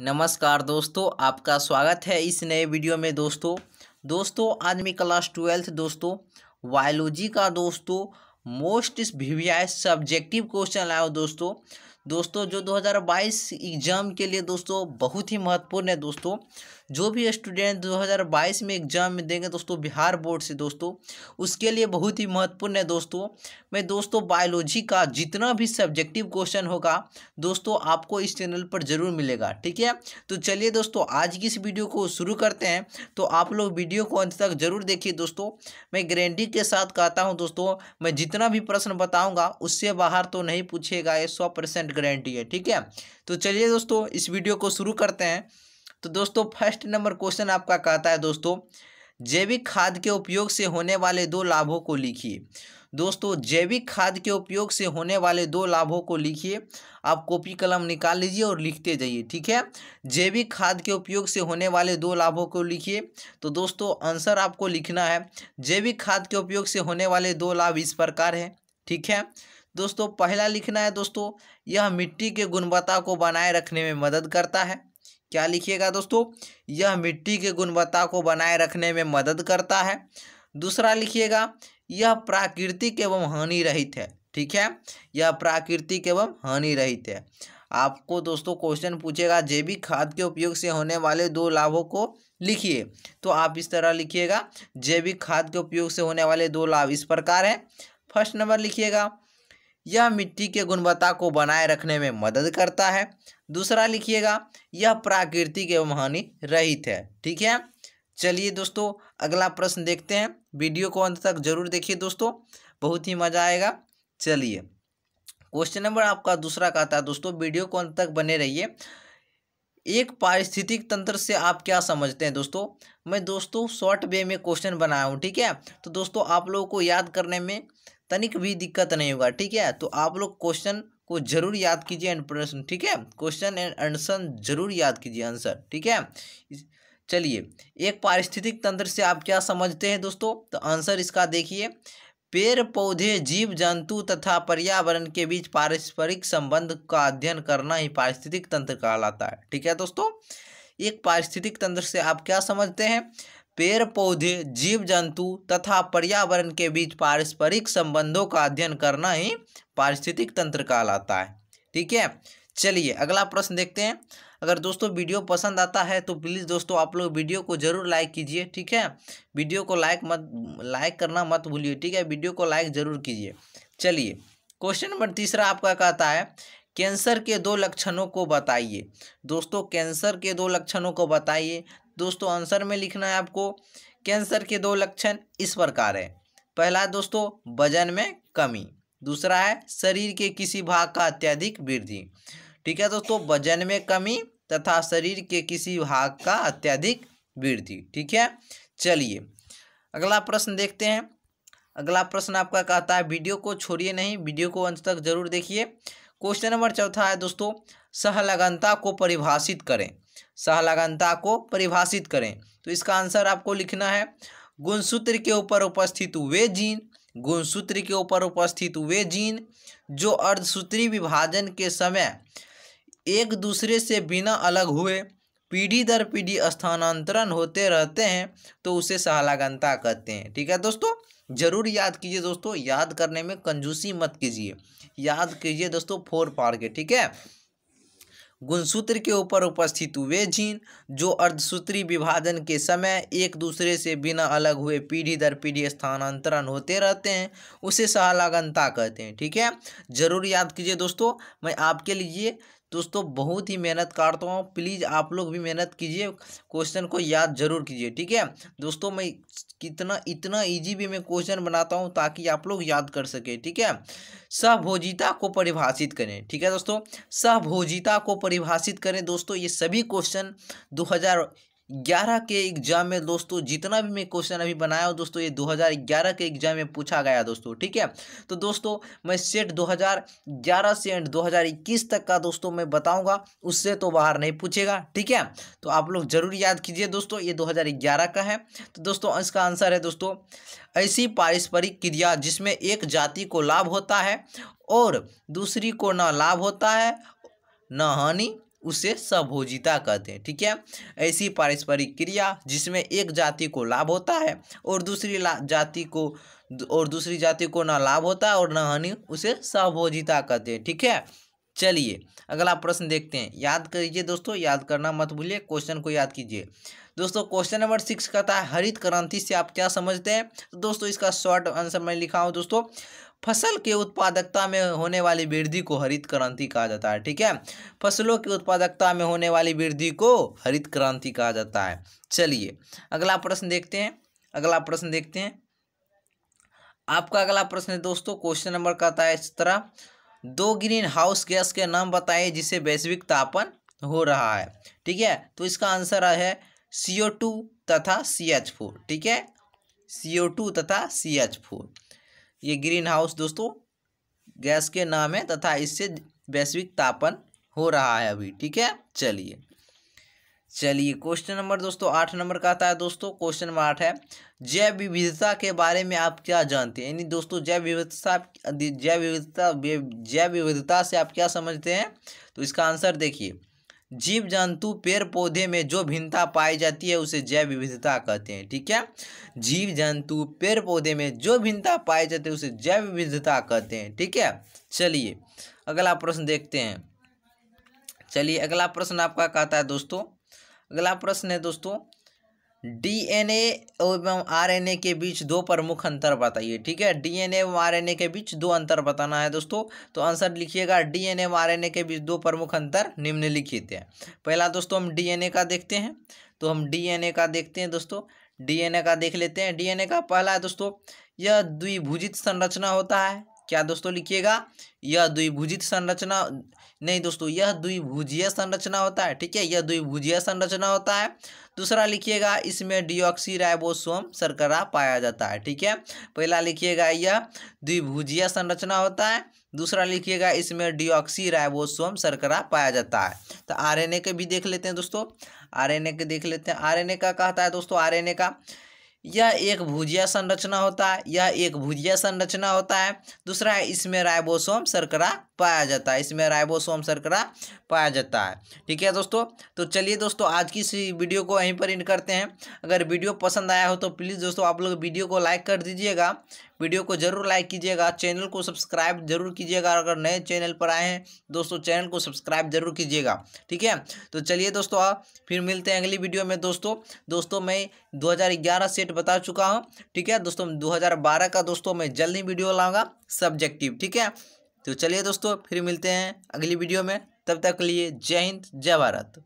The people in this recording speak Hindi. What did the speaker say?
नमस्कार दोस्तों आपका स्वागत है इस नए वीडियो में दोस्तों दोस्तों आज मैं क्लास ट्वेल्थ दोस्तों बायोलॉजी का दोस्तों मोस्ट वीवीआई सब्जेक्टिव क्वेश्चन आया हो दोस्तों दोस्तों जो 2022 एग्ज़ाम के लिए दोस्तों बहुत ही महत्वपूर्ण है दोस्तों जो भी स्टूडेंट 2022 में एग्ज़ाम में देंगे दोस्तों बिहार बोर्ड से दोस्तों उसके लिए बहुत ही महत्वपूर्ण है दोस्तों मैं दोस्तों बायोलॉजी का जितना भी सब्जेक्टिव क्वेश्चन होगा दोस्तों आपको इस चैनल पर ज़रूर मिलेगा ठीक है तो चलिए दोस्तों आज की इस वीडियो को शुरू करते हैं तो आप लोग वीडियो को अंत तक जरूर देखिए दोस्तों मैं गारंटी के साथ कहता हूँ दोस्तों मैं जितना भी प्रश्न बताऊँगा उससे बाहर तो नहीं पूछेगा ये सौ परसेंट गारंटी है ठीक है तो चलिए दोस्तों इस वीडियो को शुरू करते हैं तो दोस्तों फर्स्ट नंबर क्वेश्चन आपका कहता है दोस्तों जैविक खाद के उपयोग से होने वाले दो लाभों को लिखिए दोस्तों जैविक खाद के उपयोग से होने वाले दो लाभों को लिखिए आप कॉपी कलम निकाल लीजिए और लिखते जाइए ठीक है जैविक खाद के उपयोग से होने वाले दो लाभों को लिखिए तो दोस्तों आंसर आपको लिखना है जैविक खाद के उपयोग से होने वाले दो लाभ इस प्रकार है ठीक है दोस्तों पहला लिखना है दोस्तों यह मिट्टी के गुणवत्ता को बनाए रखने में मदद करता है क्या लिखिएगा दोस्तों यह मिट्टी के गुणवत्ता को बनाए रखने में मदद करता है दूसरा लिखिएगा यह प्राकृतिक एवं हानि रहित है ठीक है यह प्राकृतिक एवं हानि रहित है आपको दोस्तों क्वेश्चन पूछेगा जैविक खाद के उपयोग से होने वाले दो लाभों को लिखिए तो आप इस तरह लिखिएगा जैविक खाद के उपयोग से होने वाले दो लाभ इस प्रकार हैं फर्स्ट नंबर लिखिएगा यह मिट्टी के गुणवत्ता को बनाए रखने में मदद करता है दूसरा लिखिएगा यह प्राकृतिक एवं हानि रहित है ठीक है चलिए दोस्तों अगला प्रश्न देखते हैं वीडियो को अंत तक जरूर देखिए दोस्तों बहुत ही मज़ा आएगा चलिए क्वेश्चन नंबर आपका दूसरा कहता है दोस्तों वीडियो को अंत तक बने रहिए एक पारिस्थितिक तंत्र से आप क्या समझते हैं दोस्तों मैं दोस्तों शॉर्ट वे में क्वेश्चन बनाया हूँ ठीक है तो दोस्तों आप लोगों को याद करने में तनिक भी दिक्कत नहीं होगा ठीक है तो आप लोग क्वेश्चन को जरूर याद कीजिए एंड प्रश्न ठीक है क्वेश्चन एंड आंसर जरूर याद कीजिए आंसर ठीक है चलिए एक पारिस्थितिक तंत्र से आप क्या समझते हैं दोस्तों तो आंसर इसका देखिए पेड़ पौधे जीव जंतु तथा पर्यावरण के बीच पारस्परिक संबंध का अध्ययन करना ही पारिस्थितिक तंत्र कहलाता है ठीक है दोस्तों एक पारिस्थितिक तंत्र से आप क्या समझते हैं पेड़ पौधे जीव जंतु तथा पर्यावरण के बीच पारस्परिक संबंधों का अध्ययन करना ही पारिस्थितिक तंत्र कहलाता है ठीक है चलिए अगला प्रश्न देखते हैं अगर दोस्तों वीडियो पसंद आता है तो प्लीज़ दोस्तों आप लोग वीडियो को ज़रूर लाइक कीजिए ठीक है वीडियो को लाइक मत लाइक करना मत भूलिए ठीक है वीडियो को लाइक ज़रूर कीजिए चलिए क्वेश्चन नंबर तीसरा आपका कहता है कैंसर के दो लक्षणों को बताइए दोस्तों कैंसर के दो लक्षणों को बताइए दोस्तों आंसर में लिखना है आपको कैंसर के दो लक्षण इस प्रकार है पहला दोस्तों वजन में कमी दूसरा है शरीर के किसी भाग का अत्यधिक वृद्धि ठीक है दोस्तों तो वजन में कमी तथा शरीर के किसी भाग का अत्यधिक वृद्धि ठीक है चलिए अगला प्रश्न देखते हैं अगला प्रश्न आपका कहता है वीडियो को छोड़िए नहीं वीडियो को अंत तक जरूर देखिए क्वेश्चन नंबर चौथा है दोस्तों सहलगनता को परिभाषित करें सहलगनता को परिभाषित करें तो इसका आंसर आपको लिखना है गुणसूत्र के ऊपर उपस्थित वे जीन गुणसूत्र के ऊपर उपस्थित वे जीन जो अर्धसूत्री विभाजन के समय एक दूसरे से बिना अलग हुए पीढ़ी दर पीढ़ी स्थानांतरण होते रहते हैं तो उसे सहलागनता कहते हैं ठीक है दोस्तों ज़रूर याद कीजिए दोस्तों याद करने में कंजूसी मत कीजिए याद कीजिए दोस्तों फोर पार के ठीक है गुणसूत्र के ऊपर उपस्थित वे जीन जो अर्धसूत्री विभाजन के समय एक दूसरे से बिना अलग हुए पीढ़ी दर पीढ़ी स्थानांतरण होते रहते हैं उसे सहलागनता कहते हैं ठीक है जरूर याद कीजिए दोस्तों मैं आपके लिए दोस्तों बहुत ही मेहनत काटता हूँ प्लीज़ आप लोग भी मेहनत कीजिए क्वेश्चन को याद जरूर कीजिए ठीक है दोस्तों मैं कितना इतना इजी भी मैं क्वेश्चन बनाता हूँ ताकि आप लोग याद कर सके ठीक है सहभोजिता को परिभाषित करें ठीक है दोस्तों सहभोजिता को परिभाषित करें दोस्तों ये सभी क्वेश्चन दो ग्यारह के एग्जाम में दोस्तों जितना भी मैं क्वेश्चन अभी बनाया हूँ दोस्तों ये 2011 के एग्जाम में पूछा गया दोस्तों ठीक है तो दोस्तों मैं सेट 2011 से एंड 2021 तक का दोस्तों मैं बताऊंगा उससे तो बाहर नहीं पूछेगा ठीक है तो आप लोग जरूर याद कीजिए दोस्तों ये 2011 का है तो दोस्तों इसका आंसर है दोस्तों ऐसी पारस्परिक क्रिया जिसमें एक जाति को लाभ होता है और दूसरी को ना लाभ होता है न हानि उसे सभोजिता कहते हैं ठीक है ऐसी पारस्परिक क्रिया जिसमें एक जाति को लाभ होता है और दूसरी जाति को और दूसरी जाति को ना लाभ होता है और ना हानि उसे सभोजिता कहते हैं ठीक है चलिए अगला प्रश्न देखते हैं याद करिए दोस्तों याद करना मत भूलिए क्वेश्चन को याद कीजिए दोस्तों क्वेश्चन नंबर सिक्स कहता है हरित क्रांति से आप क्या समझते हैं तो दोस्तों इसका शॉर्ट आंसर मैं लिखा हूँ दोस्तों फसल के उत्पादकता में होने वाली वृद्धि को हरित क्रांति कहा जाता है ठीक है फसलों की उत्पादकता में होने वाली वृद्धि को हरित क्रांति कहा जाता है चलिए अगला प्रश्न देखते हैं अगला प्रश्न देखते हैं आपका अगला प्रश्न है दोस्तों क्वेश्चन नंबर कहता है इस तरह दो ग्रीन हाउस गैस के नाम बताइए जिसे वैश्विक तापन हो रहा है ठीक है तो इसका आंसर है सी तथा सी ठीक है सी तथा सी ये ग्रीन हाउस दोस्तों गैस के नाम है तथा इससे वैश्विक तापन हो रहा है अभी ठीक है चलिए चलिए क्वेश्चन नंबर दोस्तों आठ नंबर का आता है दोस्तों क्वेश्चन नंबर आठ है जैव विविधता के बारे में आप क्या जानते हैं यानी दोस्तों जैव विविधता जैव विविधता जैव विविधता से आप क्या समझते हैं तो इसका आंसर देखिए जीव जंतु पेड़ पौधे में जो भिन्नता पाई जाती है उसे जैव विविधता कहते हैं ठीक है जीव जंतु पेड़ पौधे में जो भिन्नता पाई जाती है उसे जैव विविधता कहते हैं ठीक है चलिए अगला प्रश्न देखते हैं चलिए अगला प्रश्न आपका कहता है दोस्तों अगला प्रश्न है दोस्तों डीएनए एवं आरएनए के बीच दो प्रमुख अंतर बताइए ठीक है डीएनए एवं आरएनए के बीच दो अंतर बताना है दोस्तों तो आंसर लिखिएगा डीएनए एवं आरएनए के बीच दो प्रमुख अंतर निम्नलिखित हैं पहला दोस्तों हम डीएनए का देखते हैं तो हम डीएनए का देखते हैं दोस्तों डीएनए का देख लेते हैं डीएनए का पहला है दोस्तों यह द्विभुजित संरचना होता है क्या दोस्तों लिखिएगा यह द्विभुजित संरचना नहीं दोस्तों यह द्विभुजीय संरचना होता है ठीक है यह द्विभुजीय संरचना होता है दूसरा लिखिएगा इसमें डिऑक्सी राइबोसोम सरकरा पाया जाता है ठीक है पहला लिखिएगा यह द्विभुजीय संरचना होता है दूसरा लिखिएगा इसमें डिऑक्सी राइबोसोम सरकरा पाया जाता है तो आरएनए के भी देख लेते हैं दोस्तों आरएनए के देख लेते हैं आरएनए का कहता है दोस्तों आरएनए का यह एक भुजिया संरचना होता है यह एक भुजिया संरचना होता है दूसरा है इसमें राइबोसोम सरकरा पाया जाता है इसमें राइबोसोम सरकरा पाया जाता है ठीक है दोस्तों तो चलिए दोस्तों आज की इस वीडियो को यहीं पर इन करते हैं अगर वीडियो पसंद आया हो तो प्लीज़ दोस्तों आप लोग वीडियो को लाइक कर दीजिएगा वीडियो को जरूर लाइक कीजिएगा चैनल को सब्सक्राइब जरूर कीजिएगा अगर नए चैनल पर आए हैं दोस्तों चैनल को सब्सक्राइब जरूर कीजिएगा ठीक है तो चलिए दोस्तों फिर मिलते हैं अगली वीडियो में दोस्तों दोस्तों मैं 2011 सेट बता चुका हूँ ठीक है दोस्तों 2012 का दोस्तों मैं जल्द ही वीडियो लाऊंगा सब्जेक्टिव ठीक है तो चलिए दोस्तों फिर मिलते हैं अगली वीडियो में तब तक के लिए जय हिंद जय भारत